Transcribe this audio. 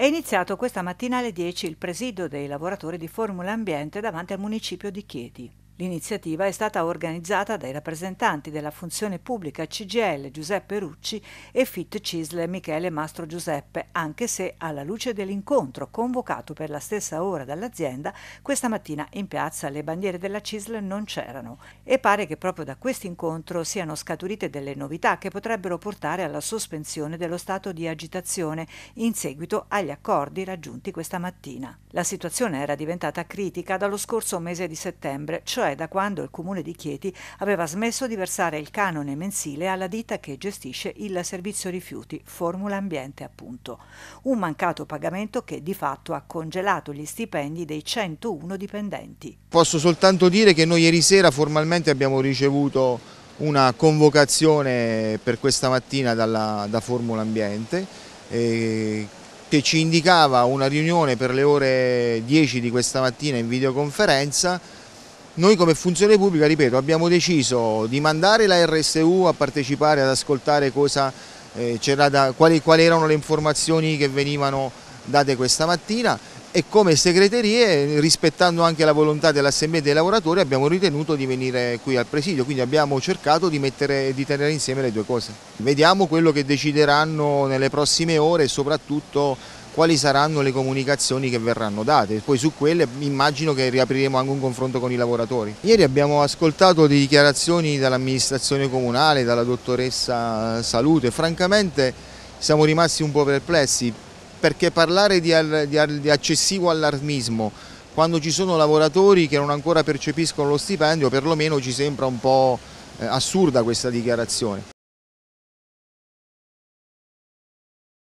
È iniziato questa mattina alle 10 il presidio dei lavoratori di Formula Ambiente davanti al municipio di Chieti. L'iniziativa è stata organizzata dai rappresentanti della funzione pubblica CGL Giuseppe Rucci e FIT Cisle Michele Mastro Giuseppe, anche se alla luce dell'incontro convocato per la stessa ora dall'azienda, questa mattina in piazza le bandiere della Cisle non c'erano e pare che proprio da questo incontro siano scaturite delle novità che potrebbero portare alla sospensione dello stato di agitazione in seguito agli accordi raggiunti questa mattina. La situazione era diventata critica dallo scorso mese di settembre, cioè cioè da quando il comune di Chieti aveva smesso di versare il canone mensile alla ditta che gestisce il servizio rifiuti, Formula Ambiente appunto. Un mancato pagamento che di fatto ha congelato gli stipendi dei 101 dipendenti. Posso soltanto dire che noi ieri sera formalmente abbiamo ricevuto una convocazione per questa mattina dalla, da Formula Ambiente eh, che ci indicava una riunione per le ore 10 di questa mattina in videoconferenza noi come funzione pubblica, ripeto, abbiamo deciso di mandare la RSU a partecipare, ad ascoltare cosa, eh, da, quali, quali erano le informazioni che venivano date questa mattina e come segreterie, rispettando anche la volontà dell'Assemblea dei lavoratori, abbiamo ritenuto di venire qui al presidio, quindi abbiamo cercato di, mettere, di tenere insieme le due cose. Vediamo quello che decideranno nelle prossime ore e soprattutto quali saranno le comunicazioni che verranno date. Poi su quelle immagino che riapriremo anche un confronto con i lavoratori. Ieri abbiamo ascoltato di dichiarazioni dall'amministrazione comunale, dalla dottoressa Salute. Francamente siamo rimasti un po' perplessi perché parlare di, di, di eccessivo allarmismo quando ci sono lavoratori che non ancora percepiscono lo stipendio perlomeno ci sembra un po' eh, assurda questa dichiarazione.